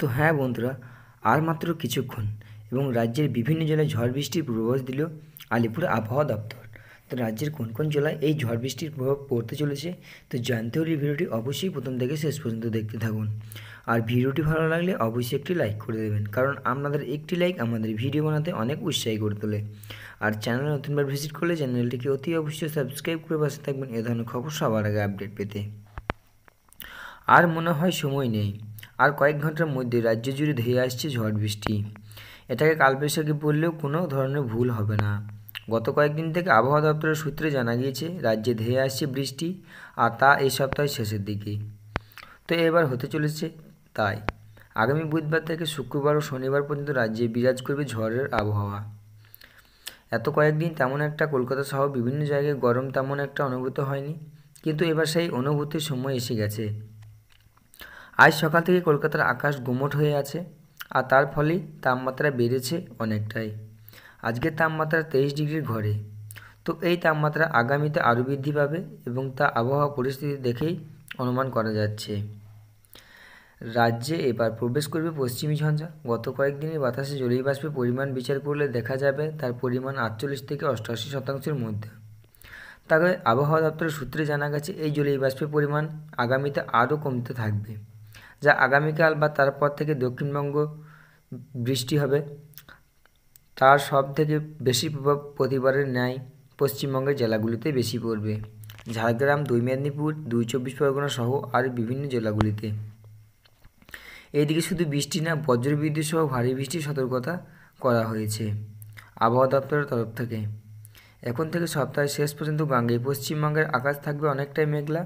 তো হ্যাঁ বন্ধুরা আর মাত্র কিছুক্ষণ এবং রাজ্যের বিভিন্ন জেলায় ঝড় বৃষ্টির পূর্বাভাস দিল আলিপুর আবহাওয়া দপ্তর তো রাজ্যের কোন কোন জেলায় এই ঝড় বৃষ্টির প্রভাব পড়তে চলেছে তো জানতে হলে ভিডিওটি অবশ্যই প্রথম থেকে শেষ পর্যন্ত দেখতে থাকুন আর ভিডিওটি ভালো লাগলে অবশ্যই একটি লাইক করে দেবেন কারণ আপনাদের একটি লাইক আমাদের ভিডিও বানাতে অনেক উৎসাহী করে তোলে আর চ্যানেল নতুনবার ভিজিট করলে চ্যানেলটিকে অতি অবশ্যই সাবস্ক্রাইব করে পাশে থাকবেন এ ধরনের খবর সবার আগে আপডেট পেতে আর মনে হয় সময় নেই আর কয়েক ঘন্টার মধ্যে রাজ্য জুড়ে ধেয়ে আসছে ঝড় বৃষ্টি এটাকে কালবৈশাখী বললেও কোনো ধরনের ভুল হবে না গত কয়েকদিন থেকে আবহাওয়া দপ্তরের সূত্রে জানা গিয়েছে রাজ্যে ধেয়ে আসছে বৃষ্টি আর তা এই সপ্তাহের শেষের দিকে তো এবার হতে চলেছে তাই আগামী বুধবার থেকে শুক্রবার ও শনিবার পর্যন্ত রাজ্যে বিরাজ করবে ঝড়ের আবহাওয়া এত কয়েকদিন তেমন একটা কলকাতা সহ বিভিন্ন জায়গায় গরম তেমন একটা অনুভূত হয়নি কিন্তু এবার সেই অনুভূতির সময় এসে গেছে আজ সকাল থেকে কলকাতার আকাশ গুমট হয়ে আছে আর তার ফলেই তাপমাত্রা বেড়েছে অনেকটাই আজকের তাপমাত্রা তেইশ ডিগ্রির ঘরে তো এই তাপমাত্রা আগামীতে আরও বৃদ্ধি পাবে এবং তা আবহাওয়া পরিস্থিতি দেখেই অনুমান করা যাচ্ছে রাজ্যে এবার প্রবেশ করবে পশ্চিমী ঝঞ্ঝা গত কয়েকদিনের বাতাসে জলীয় বাষ্পের পরিমাণ বিচার করলে দেখা যাবে তার পরিমাণ আটচল্লিশ থেকে অষ্টআশি শতাংশের মধ্যে তবে আবহাওয়া দপ্তরের সূত্রে জানা গেছে এই জলীয় বাষ্পের পরিমাণ আগামীতে আরও কমতে থাকবে যা আগামীকাল বা তারপর থেকে দক্ষিণবঙ্গ বৃষ্টি হবে তার সব থেকে বেশি প্রভাব প্রতিবারের ন্যায় পশ্চিমবঙ্গের জেলাগুলিতে বেশি পড়বে ঝাড়গ্রাম দুই মেদিনীপুর দুই চব্বিশ পরগনা সহ আর বিভিন্ন জেলাগুলিতে এদিকে শুধু বৃষ্টি না বজ্রবিদ্যুৎ সহ ভারী বৃষ্টির সতর্কতা করা হয়েছে আবহাওয়া দপ্তরের তরফ থেকে এখন থেকে সপ্তাহের শেষ পর্যন্ত গাঙ্গে পশ্চিমবঙ্গের আকাশ থাকবে অনেকটাই মেঘলা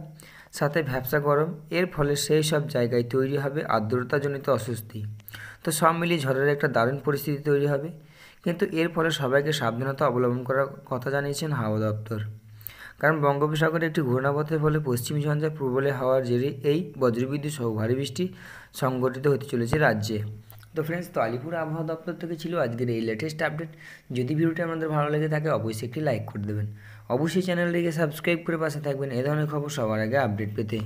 সাথে ভ্যাবসা গরম এর ফলে সেই সব জায়গায় তৈরি হবে আর্দ্রতাজনিত অস্বস্তি তো সব মিলিয়ে ঝড়ের একটা দারুণ পরিস্থিতি তৈরি হবে কিন্তু এর ফলে সবাইকে সাবধানতা অবলম্বন করার কথা জানিয়েছেন হাওয়া দপ্তর কারণ বঙ্গোপসাগরে একটি ঘূর্ণাবর্তের ফলে পশ্চিম ঝঞ্ঝার প্রবলে হাওয়ার জেরে এই বজ্রবিদ্যুৎ সহ ভারী বৃষ্টি সংগঠিত হতে চলেছে রাজ্যে তো ফ্রেন্ডস তো আলিপুর আবহাওয়া দপ্তর থেকে ছিল আজকের এই লেটেস্ট আপডেট যদি ভিডিওটি আমাদের ভালো লেগে থাকে অবশ্যই একটি লাইক করে দেবেন অবশ্যই চ্যানেলটিকে সাবস্ক্রাইব করে পাশে থাকবেন এ ধরনের খবর সবার আগে আপডেট পেতে